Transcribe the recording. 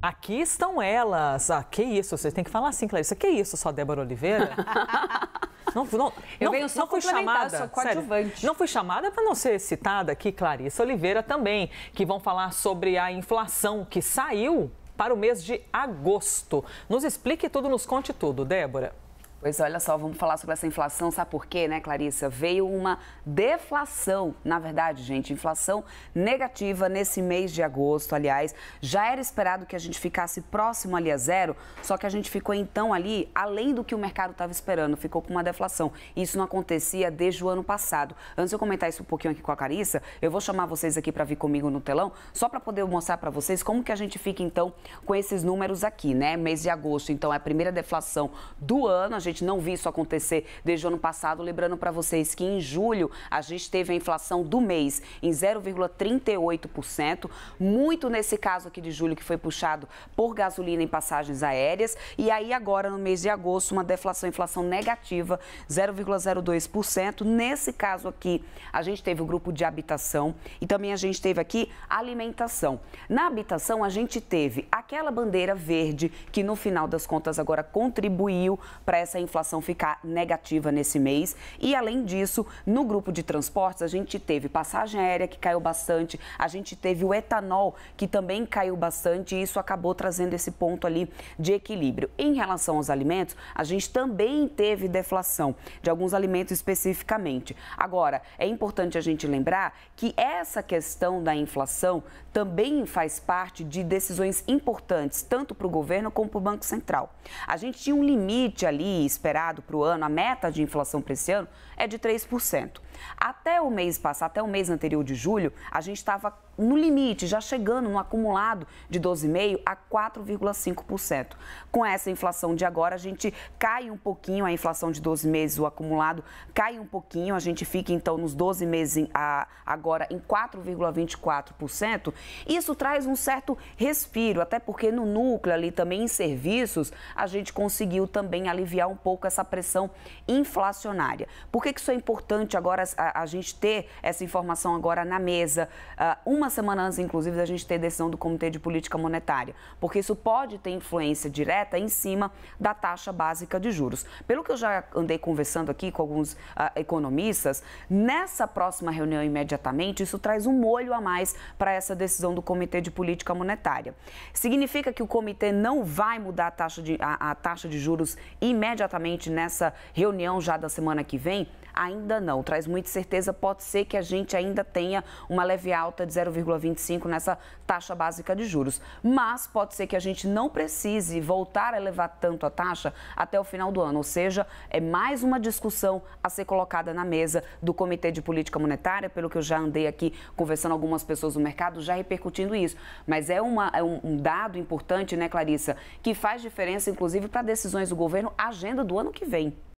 Aqui estão elas. Ah, que isso, vocês têm que falar assim, Clarissa. Que isso, só Débora Oliveira? não, não, eu não, venho só não fui chamada, sou coadjuvante. não fui chamada para não ser citada aqui, Clarissa Oliveira também, que vão falar sobre a inflação que saiu para o mês de agosto. Nos explique tudo, nos conte tudo, Débora. Pois olha só, vamos falar sobre essa inflação, sabe por quê, né, Clarissa? Veio uma deflação, na verdade, gente, inflação negativa nesse mês de agosto, aliás. Já era esperado que a gente ficasse próximo ali a zero, só que a gente ficou então ali além do que o mercado estava esperando, ficou com uma deflação. Isso não acontecia desde o ano passado. Antes de eu comentar isso um pouquinho aqui com a Clarissa, eu vou chamar vocês aqui para vir comigo no telão, só para poder mostrar para vocês como que a gente fica então com esses números aqui, né? Mês de agosto, então é a primeira deflação do ano, a gente gente não viu isso acontecer desde o ano passado. Lembrando para vocês que em julho a gente teve a inflação do mês em 0,38%, muito nesse caso aqui de julho que foi puxado por gasolina em passagens aéreas. E aí agora no mês de agosto uma deflação, inflação negativa 0,02%. Nesse caso aqui a gente teve o grupo de habitação e também a gente teve aqui alimentação. Na habitação a gente teve aquela bandeira verde que no final das contas agora contribuiu para essa a inflação ficar negativa nesse mês. E além disso, no grupo de transportes, a gente teve passagem aérea que caiu bastante, a gente teve o etanol que também caiu bastante e isso acabou trazendo esse ponto ali de equilíbrio. Em relação aos alimentos, a gente também teve deflação de alguns alimentos especificamente. Agora, é importante a gente lembrar que essa questão da inflação também faz parte de decisões importantes, tanto para o governo como para o Banco Central. A gente tinha um limite ali esperado para o ano, a meta de inflação para esse ano é de 3%. Até o mês passado, até o mês anterior de julho, a gente estava no limite, já chegando no acumulado de 12,5% a 4,5%. Com essa inflação de agora, a gente cai um pouquinho, a inflação de 12 meses, o acumulado cai um pouquinho, a gente fica então nos 12 meses agora em 4,24%. Isso traz um certo respiro, até porque no núcleo ali também em serviços, a gente conseguiu também aliviar um pouco essa pressão inflacionária. Por que, que isso é importante agora a, a gente ter essa informação agora na mesa? Uh, uma uma semana antes, inclusive, da gente ter decisão do Comitê de Política Monetária, porque isso pode ter influência direta em cima da taxa básica de juros. Pelo que eu já andei conversando aqui com alguns uh, economistas, nessa próxima reunião imediatamente, isso traz um molho a mais para essa decisão do Comitê de Política Monetária. Significa que o comitê não vai mudar a taxa de, a, a taxa de juros imediatamente nessa reunião já da semana que vem? ainda não. Traz muita certeza, pode ser que a gente ainda tenha uma leve alta de 0,25 nessa taxa básica de juros. Mas pode ser que a gente não precise voltar a elevar tanto a taxa até o final do ano. Ou seja, é mais uma discussão a ser colocada na mesa do Comitê de Política Monetária, pelo que eu já andei aqui conversando algumas pessoas do mercado, já repercutindo isso. Mas é, uma, é um, um dado importante, né, Clarissa, que faz diferença, inclusive, para decisões do governo, agenda do ano que vem.